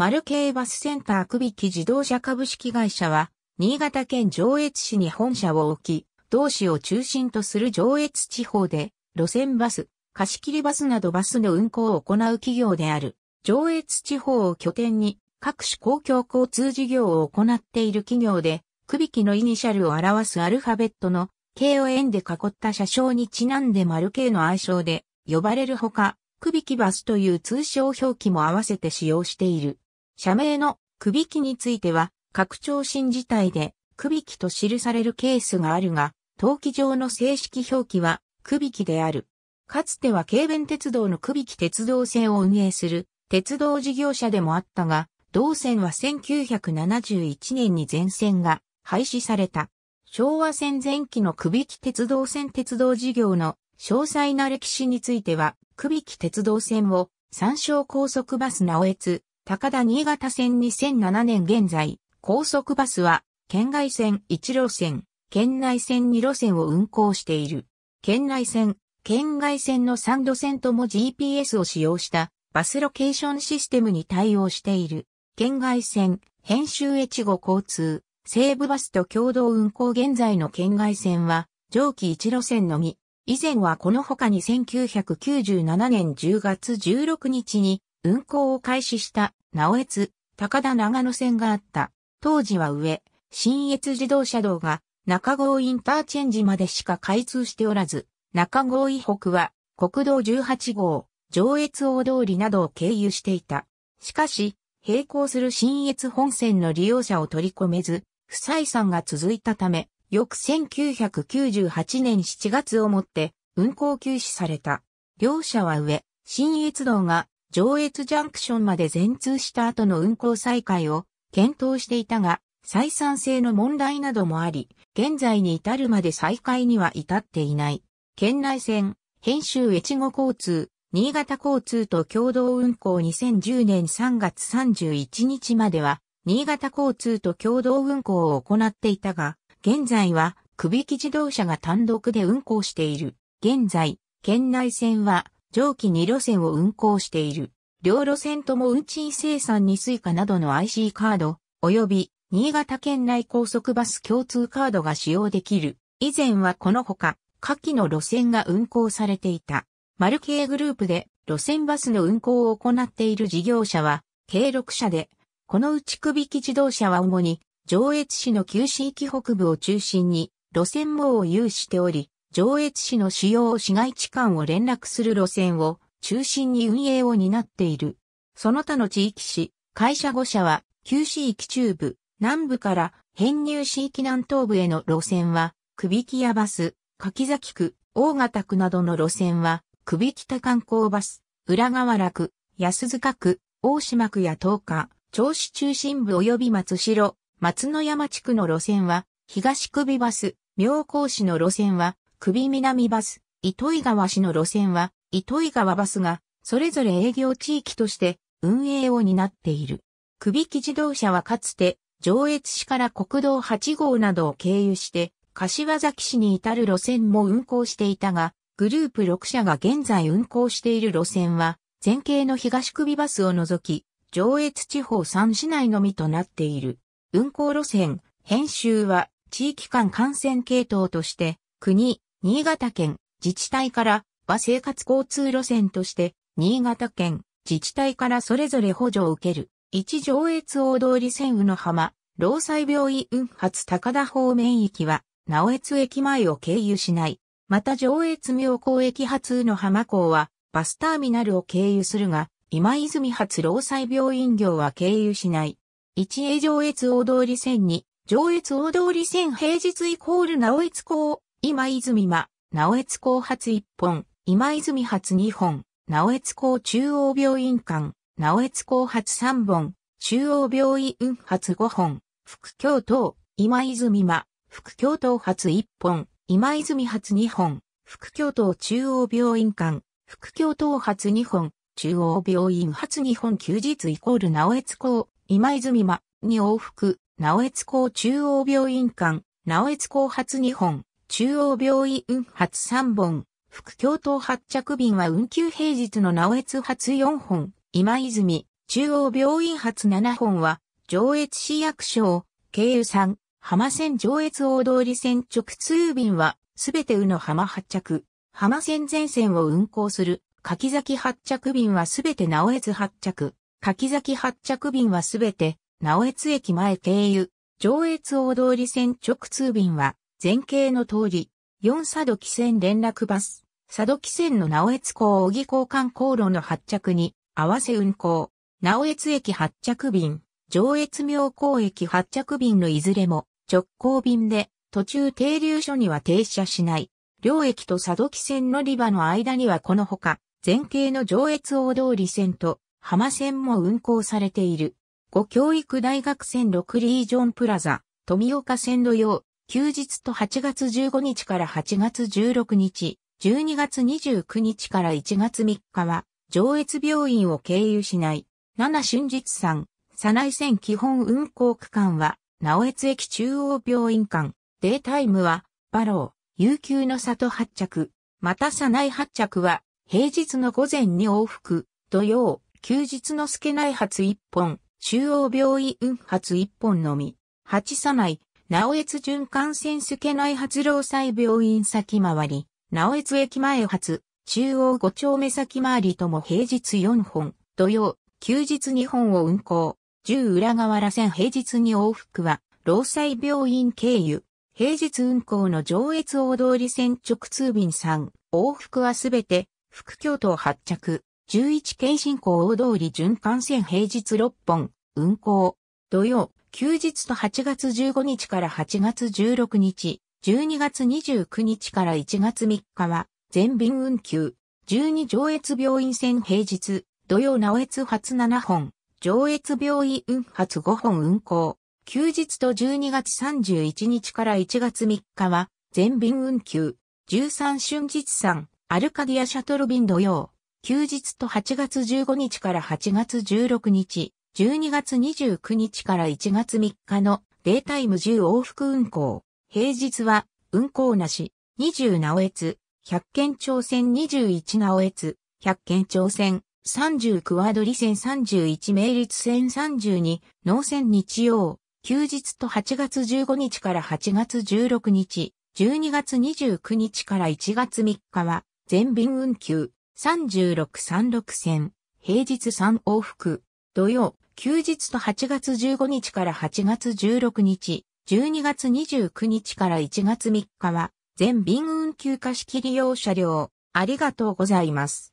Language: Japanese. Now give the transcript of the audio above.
丸系バスセンターびき自動車株式会社は、新潟県上越市に本社を置き、同市を中心とする上越地方で、路線バス、貸切バスなどバスの運行を行う企業である。上越地方を拠点に、各種公共交通事業を行っている企業で、びきのイニシャルを表すアルファベットの、K を円で囲った車掌にちなんで丸系の愛称で呼ばれるほか、くびきバスという通称表記も合わせて使用している。社名の区引きについては、拡張新自体で区引きと記されるケースがあるが、登記上の正式表記は区引きである。かつては軽便鉄道の区引き鉄道線を運営する鉄道事業者でもあったが、同線は1971年に全線が廃止された。昭和戦前期の区引き鉄道線鉄道事業の詳細な歴史については、区引き鉄道線を参照高速バス直江津、高田新潟線2007年現在、高速バスは、県外線1路線、県内線2路線を運行している。県内線、県外線の3路線とも GPS を使用したバスロケーションシステムに対応している。県外線、編集越後交通、西武バスと共同運行現在の県外線は、上記1路線のみ。以前はこの他に1997年10月16日に運行を開始した、直江津、高田長野線があった。当時は上、信越自動車道が中郷インターチェンジまでしか開通しておらず、中郷以北は国道18号、上越大通りなどを経由していた。しかし、並行する信越本線の利用者を取り込めず、不採算が続いたため、翌1998年7月をもって運行休止された。両者は上、信越道が上越ジャンクションまで全通した後の運行再開を検討していたが、採算性の問題などもあり、現在に至るまで再開には至っていない。県内線、編集越後交通、新潟交通と共同運行2010年3月31日までは、新潟交通と共同運行を行っていたが、現在は、首木き自動車が単独で運行している。現在、県内線は、上記2路線を運行している。両路線とも運賃生産に Suica などの IC カード、及び新潟県内高速バス共通カードが使用できる。以前はこのほか、下記の路線が運行されていた。マルグループで路線バスの運行を行っている事業者は、計6社で、このうち区き自動車は主に、上越市の旧市域北部を中心に、路線網を有しており、上越市の主要市街地間を連絡する路線を中心に運営を担っている。その他の地域市、会社5社は、旧市域中部、南部から編入市域南東部への路線は、首木きやバス、柿崎区、大型区などの路線は、首北き観光バス、浦河原区、安塚区、大島区や東日、銚子中心部及び松代、松の山地区の路線は、東首バス、妙高市の路線は、首南バス、糸魚川市の路線は、糸魚川バスが、それぞれ営業地域として、運営を担っている。首木自動車はかつて、上越市から国道8号などを経由して、柏崎市に至る路線も運行していたが、グループ6社が現在運行している路線は、前景の東首バスを除き、上越地方3市内のみとなっている。運行路線、編集は、地域間感染系統として、国、新潟県自治体から和生活交通路線として、新潟県自治体からそれぞれ補助を受ける。一上越大通り線宇野浜、労災病院発高田方面駅は、直越駅前を経由しない。また上越妙高駅発宇野浜港は、バスターミナルを経由するが、今泉発労災病院業は経由しない。一上越大通り線に、上越大通り線平日イコール直越港今泉間、直江津港発1本、今泉発2本、直江津港中央病院間、直江津港発3本、中央病院発5本、副教頭、今泉間、副教頭発1本、今泉発2本、副教頭中央病院間、副教頭発2本、中央病院発2本休日イコール直江津港、今泉間に往復、直江津港中央病院間、直江津港発2本、中央病院発3本、副教頭発着便は運休平日の直越発4本、今泉、中央病院発7本は、上越市役所、経由3、浜線上越大通線直通便は、すべて宇野浜発着、浜線全線を運行する、柿崎発着便はすべて直越発着、柿崎発着便はすべて、直越駅前経由、上越大通線直通便は、前景の通り、4佐渡汽船連絡バス、佐渡汽船の直越港小木交換航路の発着に合わせ運行、直越駅発着便、上越妙高駅発着便のいずれも直行便で途中停留所には停車しない。両駅と佐渡汽船乗り場の間にはこのほか、前景の上越大通り線と浜線も運行されている。ご教育大学線6リージョンプラザ、富岡線路用、休日と8月15日から8月16日、12月29日から1月3日は、上越病院を経由しない、七春日山、佐内線基本運行区間は、直越駅中央病院間、データイムは、バロー、悠久の里発着、また佐内発着は、平日の午前に往復、土曜、休日の助内発1本、中央病院運発1本のみ、8佐内、直越循環線助内発労災病院先回り、直越駅前発、中央5丁目先回りとも平日4本、土曜、休日2本を運行、10裏河原線平日に往復は、労災病院経由、平日運行の上越大通線直通便3、往復はすべて、副京都発着、11京新港大通り循環線平日6本、運行、土曜、休日と8月15日から8月16日、12月29日から1月3日は全便運休。12上越病院線平日、土曜直越発7本、上越病院運発5本運行。休日と12月31日から1月3日は全便運休。13春日産、アルカディアシャトル便土曜。休日と8月15日から8月16日、12月29日から1月3日のデイタイム10往復運行。平日は運行なし、20直越、百0 0県庁線21直越、百0 0県庁線30クワードリ線31名立線32能線日曜、休日と8月15日から8月16日、12月29日から1月3日は全便運休3636線、平日3往復、土曜、休日と8月15日から8月16日、12月29日から1月3日は、全便運休貸し切り用車両。ありがとうございます。